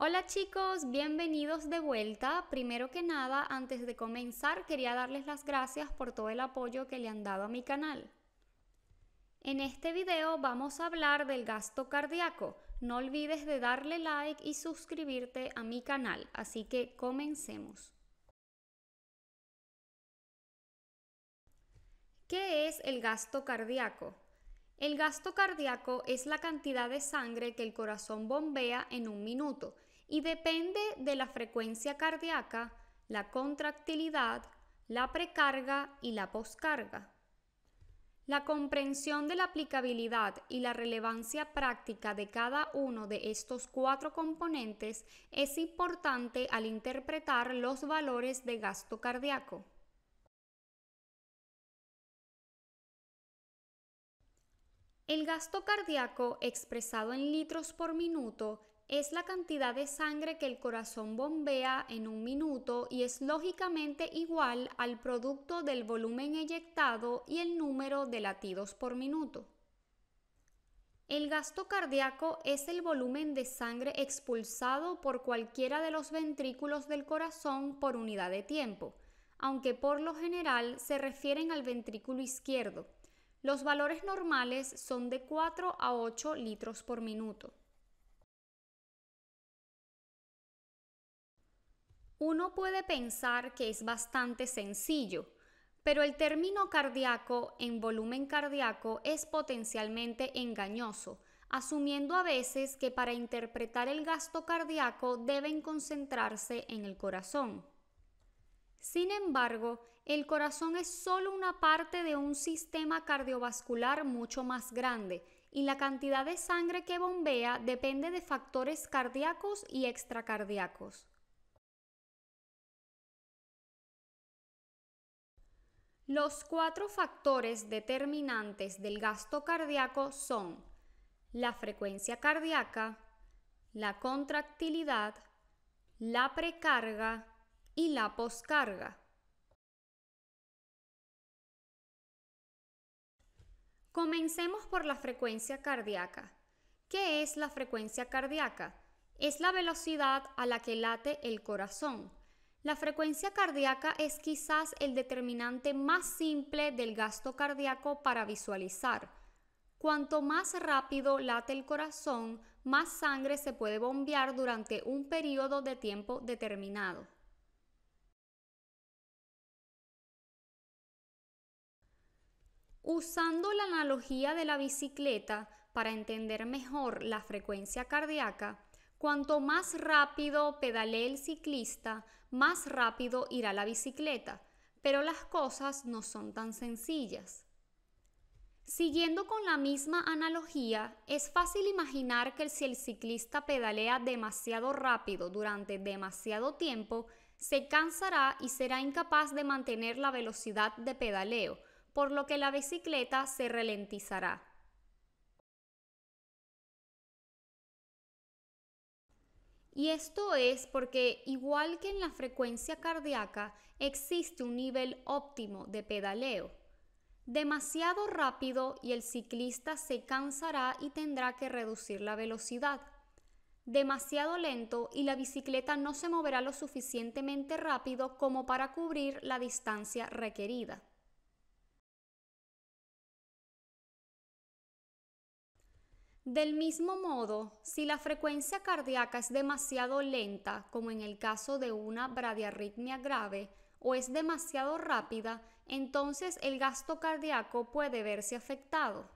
Hola chicos, bienvenidos de vuelta. Primero que nada, antes de comenzar, quería darles las gracias por todo el apoyo que le han dado a mi canal. En este video vamos a hablar del gasto cardíaco. No olvides de darle like y suscribirte a mi canal, así que comencemos. ¿Qué es el gasto cardíaco? El gasto cardíaco es la cantidad de sangre que el corazón bombea en un minuto y depende de la frecuencia cardíaca, la contractilidad, la precarga y la poscarga. La comprensión de la aplicabilidad y la relevancia práctica de cada uno de estos cuatro componentes es importante al interpretar los valores de gasto cardíaco. El gasto cardíaco expresado en litros por minuto es la cantidad de sangre que el corazón bombea en un minuto y es lógicamente igual al producto del volumen eyectado y el número de latidos por minuto. El gasto cardíaco es el volumen de sangre expulsado por cualquiera de los ventrículos del corazón por unidad de tiempo, aunque por lo general se refieren al ventrículo izquierdo. Los valores normales son de 4 a 8 litros por minuto. Uno puede pensar que es bastante sencillo, pero el término cardíaco en volumen cardíaco es potencialmente engañoso, asumiendo a veces que para interpretar el gasto cardíaco deben concentrarse en el corazón. Sin embargo, el corazón es solo una parte de un sistema cardiovascular mucho más grande y la cantidad de sangre que bombea depende de factores cardíacos y extracardíacos. Los cuatro factores determinantes del gasto cardíaco son la frecuencia cardíaca, la contractilidad, la precarga y la poscarga. Comencemos por la frecuencia cardíaca. ¿Qué es la frecuencia cardíaca? Es la velocidad a la que late el corazón. La frecuencia cardíaca es quizás el determinante más simple del gasto cardíaco para visualizar. Cuanto más rápido late el corazón, más sangre se puede bombear durante un periodo de tiempo determinado. Usando la analogía de la bicicleta para entender mejor la frecuencia cardíaca, Cuanto más rápido pedalee el ciclista, más rápido irá la bicicleta, pero las cosas no son tan sencillas. Siguiendo con la misma analogía, es fácil imaginar que si el ciclista pedalea demasiado rápido durante demasiado tiempo, se cansará y será incapaz de mantener la velocidad de pedaleo, por lo que la bicicleta se ralentizará. Y esto es porque igual que en la frecuencia cardíaca existe un nivel óptimo de pedaleo. Demasiado rápido y el ciclista se cansará y tendrá que reducir la velocidad. Demasiado lento y la bicicleta no se moverá lo suficientemente rápido como para cubrir la distancia requerida. Del mismo modo, si la frecuencia cardíaca es demasiado lenta, como en el caso de una bradiarritmia grave, o es demasiado rápida, entonces el gasto cardíaco puede verse afectado.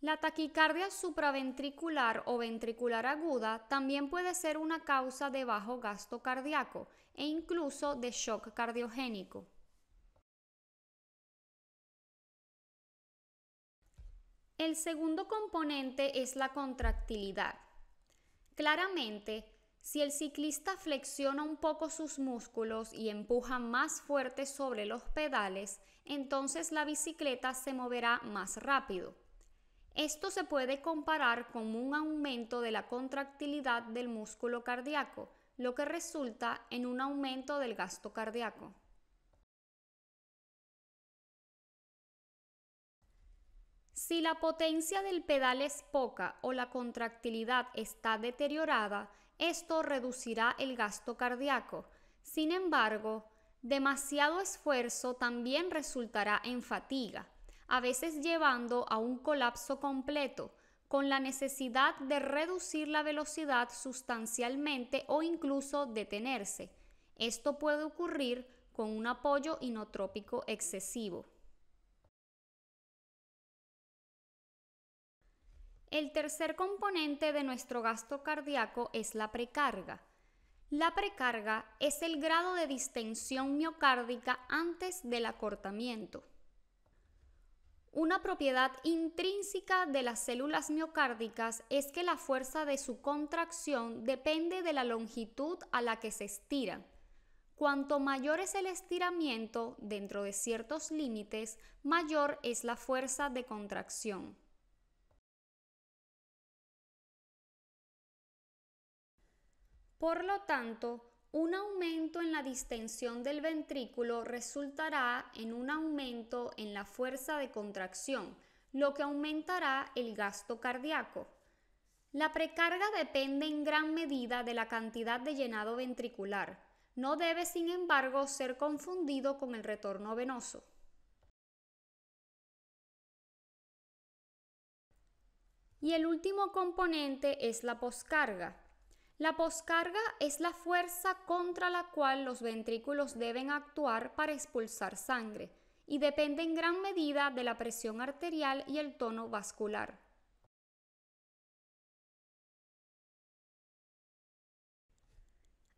La taquicardia supraventricular o ventricular aguda también puede ser una causa de bajo gasto cardíaco e incluso de shock cardiogénico. El segundo componente es la contractilidad. Claramente, si el ciclista flexiona un poco sus músculos y empuja más fuerte sobre los pedales, entonces la bicicleta se moverá más rápido. Esto se puede comparar con un aumento de la contractilidad del músculo cardíaco, lo que resulta en un aumento del gasto cardíaco. Si la potencia del pedal es poca o la contractilidad está deteriorada, esto reducirá el gasto cardíaco. Sin embargo, demasiado esfuerzo también resultará en fatiga, a veces llevando a un colapso completo, con la necesidad de reducir la velocidad sustancialmente o incluso detenerse. Esto puede ocurrir con un apoyo inotrópico excesivo. El tercer componente de nuestro gasto cardíaco es la precarga. La precarga es el grado de distensión miocárdica antes del acortamiento. Una propiedad intrínseca de las células miocárdicas es que la fuerza de su contracción depende de la longitud a la que se estira. Cuanto mayor es el estiramiento dentro de ciertos límites, mayor es la fuerza de contracción. Por lo tanto, un aumento en la distensión del ventrículo resultará en un aumento en la fuerza de contracción, lo que aumentará el gasto cardíaco. La precarga depende en gran medida de la cantidad de llenado ventricular. No debe, sin embargo, ser confundido con el retorno venoso. Y el último componente es la poscarga. La poscarga es la fuerza contra la cual los ventrículos deben actuar para expulsar sangre y depende en gran medida de la presión arterial y el tono vascular.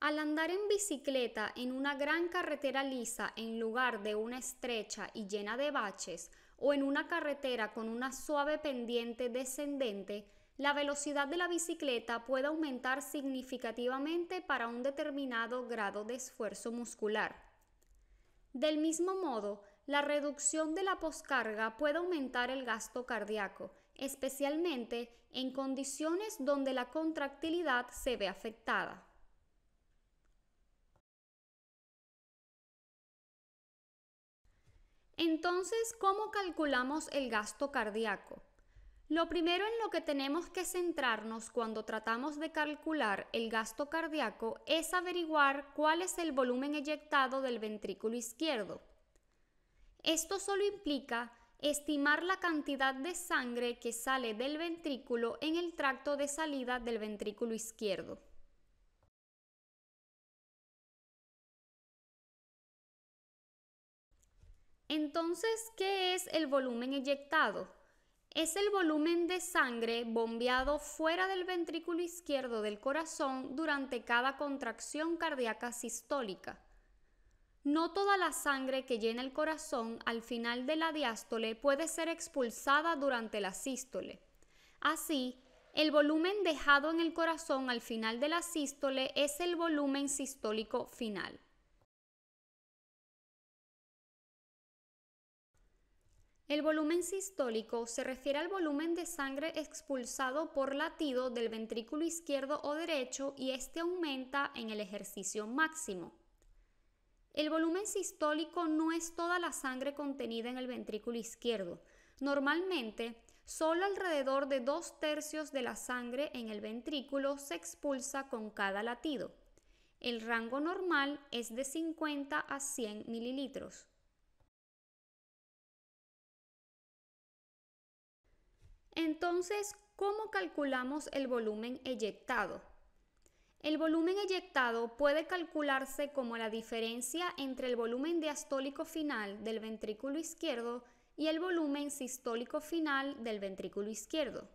Al andar en bicicleta en una gran carretera lisa en lugar de una estrecha y llena de baches o en una carretera con una suave pendiente descendente, la velocidad de la bicicleta puede aumentar significativamente para un determinado grado de esfuerzo muscular. Del mismo modo, la reducción de la poscarga puede aumentar el gasto cardíaco, especialmente en condiciones donde la contractilidad se ve afectada. Entonces, ¿cómo calculamos el gasto cardíaco? Lo primero en lo que tenemos que centrarnos cuando tratamos de calcular el gasto cardíaco es averiguar cuál es el volumen eyectado del ventrículo izquierdo. Esto solo implica estimar la cantidad de sangre que sale del ventrículo en el tracto de salida del ventrículo izquierdo. Entonces, ¿qué es el volumen eyectado? es el volumen de sangre bombeado fuera del ventrículo izquierdo del corazón durante cada contracción cardíaca sistólica. No toda la sangre que llena el corazón al final de la diástole puede ser expulsada durante la sístole. Así, el volumen dejado en el corazón al final de la sístole es el volumen sistólico final. El volumen sistólico se refiere al volumen de sangre expulsado por latido del ventrículo izquierdo o derecho y este aumenta en el ejercicio máximo. El volumen sistólico no es toda la sangre contenida en el ventrículo izquierdo. Normalmente, solo alrededor de dos tercios de la sangre en el ventrículo se expulsa con cada latido. El rango normal es de 50 a 100 mililitros. Entonces, ¿cómo calculamos el volumen eyectado? El volumen eyectado puede calcularse como la diferencia entre el volumen diastólico final del ventrículo izquierdo y el volumen sistólico final del ventrículo izquierdo.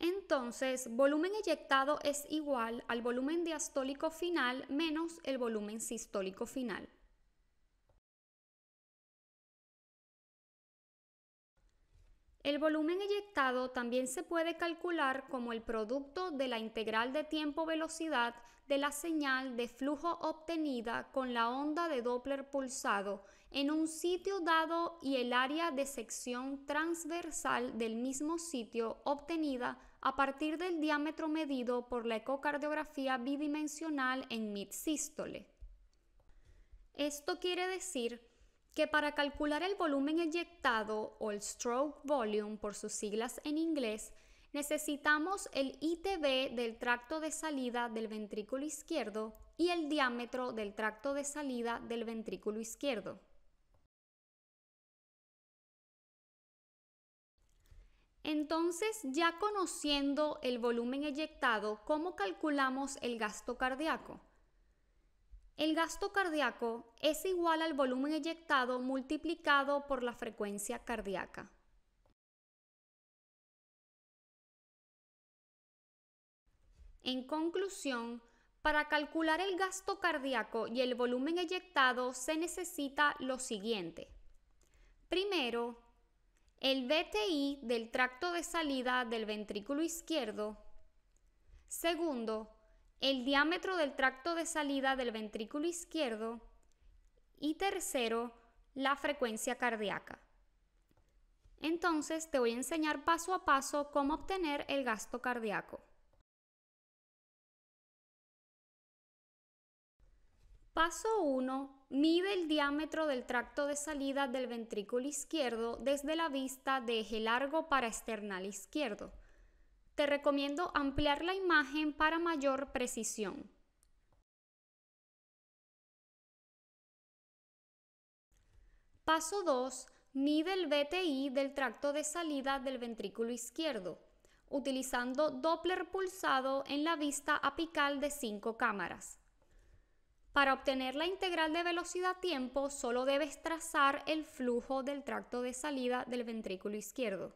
Entonces, volumen eyectado es igual al volumen diastólico final menos el volumen sistólico final. El volumen eyectado también se puede calcular como el producto de la integral de tiempo-velocidad de la señal de flujo obtenida con la onda de Doppler pulsado en un sitio dado y el área de sección transversal del mismo sitio obtenida a partir del diámetro medido por la ecocardiografía bidimensional en mid-sístole. Esto quiere decir que que para calcular el volumen eyectado o el stroke volume por sus siglas en inglés, necesitamos el ITB del tracto de salida del ventrículo izquierdo y el diámetro del tracto de salida del ventrículo izquierdo. Entonces, ya conociendo el volumen eyectado, ¿cómo calculamos el gasto cardíaco? El gasto cardíaco es igual al volumen eyectado multiplicado por la frecuencia cardíaca. En conclusión, para calcular el gasto cardíaco y el volumen eyectado se necesita lo siguiente. Primero, el BTI del tracto de salida del ventrículo izquierdo. Segundo, el diámetro del tracto de salida del ventrículo izquierdo y tercero, la frecuencia cardíaca. Entonces te voy a enseñar paso a paso cómo obtener el gasto cardíaco. Paso 1. Mide el diámetro del tracto de salida del ventrículo izquierdo desde la vista de eje largo para external izquierdo te recomiendo ampliar la imagen para mayor precisión. Paso 2. Mide el BTI del tracto de salida del ventrículo izquierdo, utilizando Doppler pulsado en la vista apical de 5 cámaras. Para obtener la integral de velocidad-tiempo, solo debes trazar el flujo del tracto de salida del ventrículo izquierdo.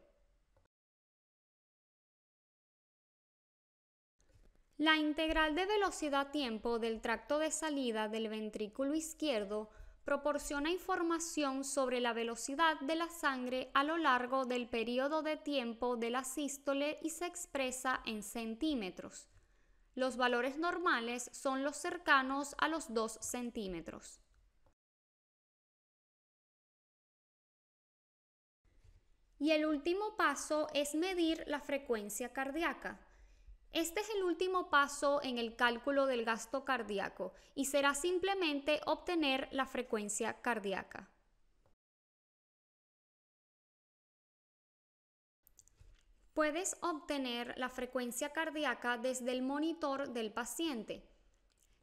La integral de velocidad-tiempo del tracto de salida del ventrículo izquierdo proporciona información sobre la velocidad de la sangre a lo largo del periodo de tiempo de la sístole y se expresa en centímetros. Los valores normales son los cercanos a los 2 centímetros. Y el último paso es medir la frecuencia cardíaca. Este es el último paso en el cálculo del gasto cardíaco y será simplemente obtener la frecuencia cardíaca. Puedes obtener la frecuencia cardíaca desde el monitor del paciente.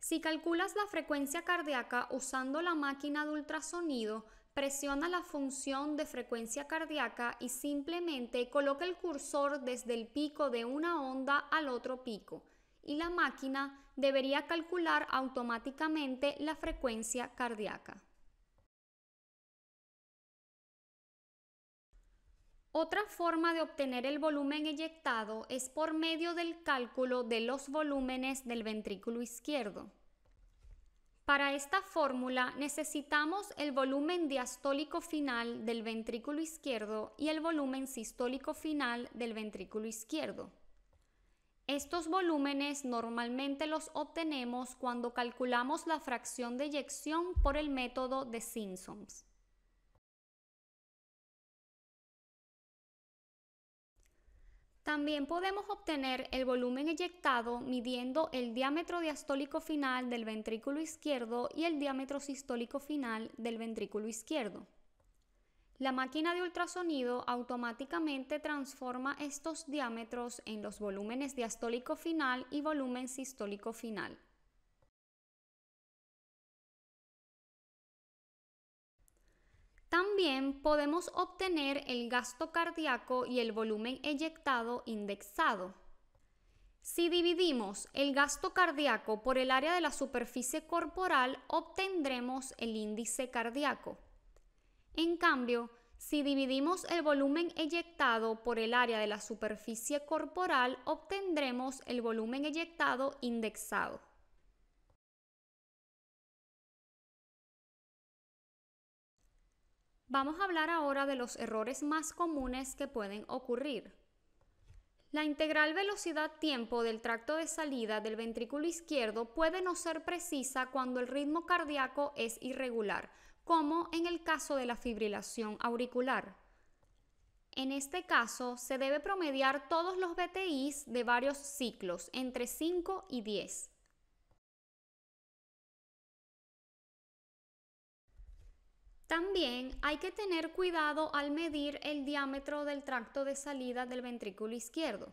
Si calculas la frecuencia cardíaca usando la máquina de ultrasonido, presiona la función de frecuencia cardíaca y simplemente coloca el cursor desde el pico de una onda al otro pico y la máquina debería calcular automáticamente la frecuencia cardíaca. Otra forma de obtener el volumen eyectado es por medio del cálculo de los volúmenes del ventrículo izquierdo. Para esta fórmula necesitamos el volumen diastólico final del ventrículo izquierdo y el volumen sistólico final del ventrículo izquierdo. Estos volúmenes normalmente los obtenemos cuando calculamos la fracción de eyección por el método de Simpsons. También podemos obtener el volumen eyectado midiendo el diámetro diastólico final del ventrículo izquierdo y el diámetro sistólico final del ventrículo izquierdo. La máquina de ultrasonido automáticamente transforma estos diámetros en los volúmenes diastólico final y volumen sistólico final. También podemos obtener el gasto cardíaco y el volumen eyectado indexado. Si dividimos el gasto cardíaco por el área de la superficie corporal, obtendremos el índice cardíaco. En cambio, si dividimos el volumen eyectado por el área de la superficie corporal, obtendremos el volumen eyectado indexado. Vamos a hablar ahora de los errores más comunes que pueden ocurrir. La integral velocidad-tiempo del tracto de salida del ventrículo izquierdo puede no ser precisa cuando el ritmo cardíaco es irregular, como en el caso de la fibrilación auricular. En este caso, se debe promediar todos los BTIs de varios ciclos, entre 5 y 10. También hay que tener cuidado al medir el diámetro del tracto de salida del ventrículo izquierdo.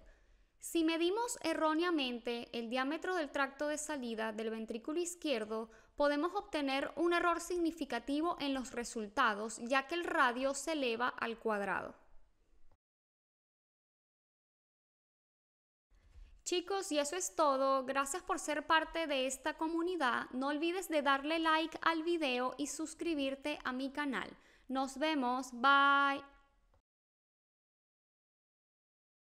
Si medimos erróneamente el diámetro del tracto de salida del ventrículo izquierdo, podemos obtener un error significativo en los resultados, ya que el radio se eleva al cuadrado. Chicos, y eso es todo. Gracias por ser parte de esta comunidad. No olvides de darle like al video y suscribirte a mi canal. Nos vemos. Bye.